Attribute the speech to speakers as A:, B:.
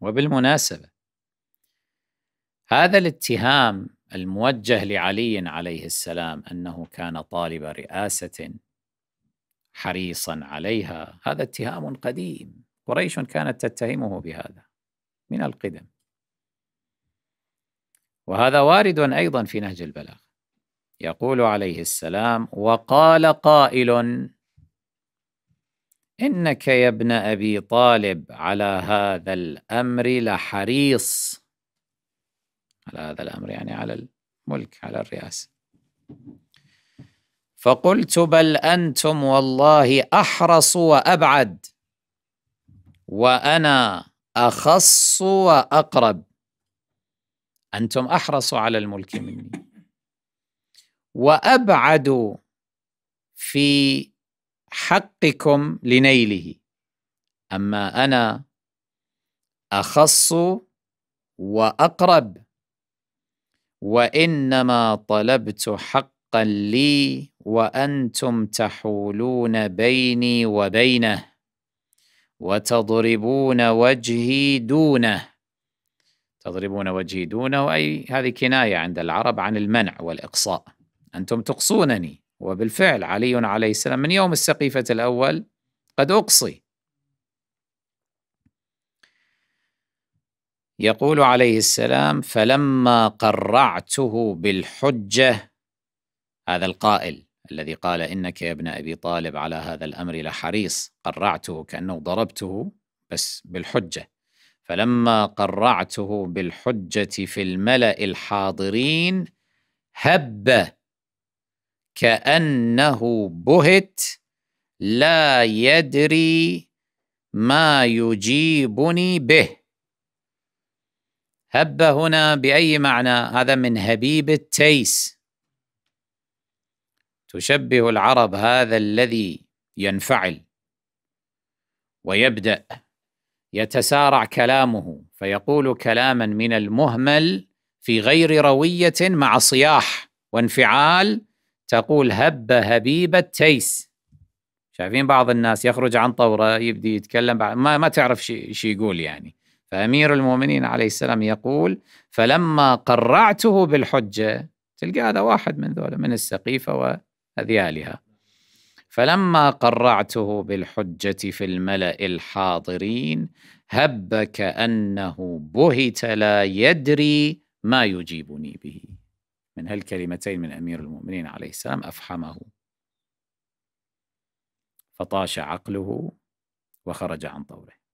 A: وبالمناسبة هذا الاتهام الموجه لعلي عليه السلام أنه كان طالب رئاسة حريصا عليها هذا اتهام قديم قريش كانت تتهمه بهذا من القدم وهذا وارد أيضا في نهج البلاغ يقول عليه السلام وقال قائل انك يا ابن ابي طالب على هذا الامر لحريص على هذا الامر يعني على الملك على الرئاسه فقلت بل انتم والله احرص وابعد وانا اخص واقرب انتم احرص على الملك مني وابعد في حقكم لنيله اما انا اخص واقرب وانما طلبت حقا لي وانتم تحولون بيني وبينه وتضربون وجهي دونه تضربون وجهي دونه اي هذه كنايه عند العرب عن المنع والاقصاء انتم تقصونني وبالفعل علي عليه السلام من يوم السقيفة الأول قد أقصي يقول عليه السلام فلما قرعته بالحجة هذا القائل الذي قال إنك يا ابن أبي طالب على هذا الأمر لحريص قرعته كأنه ضربته بس بالحجة فلما قرعته بالحجة في الملأ الحاضرين هب كانه بهت لا يدري ما يجيبني به هب هنا باي معنى هذا من هبيب التيس تشبه العرب هذا الذي ينفعل ويبدا يتسارع كلامه فيقول كلاما من المهمل في غير رويه مع صياح وانفعال تقول هب هبيب التيس شايفين بعض الناس يخرج عن طوره يبدي يتكلم ما ما تعرف شو يقول يعني فامير المؤمنين عليه السلام يقول فلما قرعته بالحجه تلقى هذا واحد من ذولا من السقيفه واذيالها فلما قرعته بالحجه في الملا الحاضرين هب كانه بهت لا يدري ما يجيبني به من هالكلمتين من أمير المؤمنين عليه السلام أفحمه فطاش عقله وخرج عن طوره